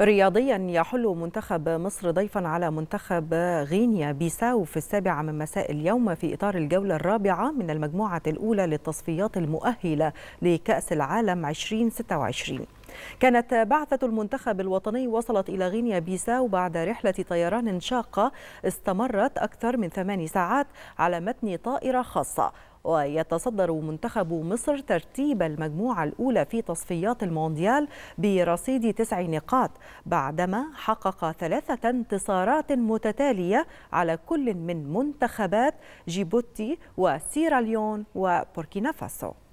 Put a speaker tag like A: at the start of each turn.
A: رياضيا يحل منتخب مصر ضيفا على منتخب غينيا بيساو في السابعة من مساء اليوم في إطار الجولة الرابعة من المجموعة الأولى للتصفيات المؤهلة لكأس العالم 2026 كانت بعثة المنتخب الوطني وصلت إلى غينيا بيساو بعد رحلة طيران شاقة استمرت أكثر من ثمان ساعات على متن طائرة خاصة ويتصدر منتخب مصر ترتيب المجموعة الأولى في تصفيات المونديال برصيد تسع نقاط بعدما حقق ثلاثة انتصارات متتالية على كل من منتخبات جيبوتي وسيراليون وبوركينا فاسو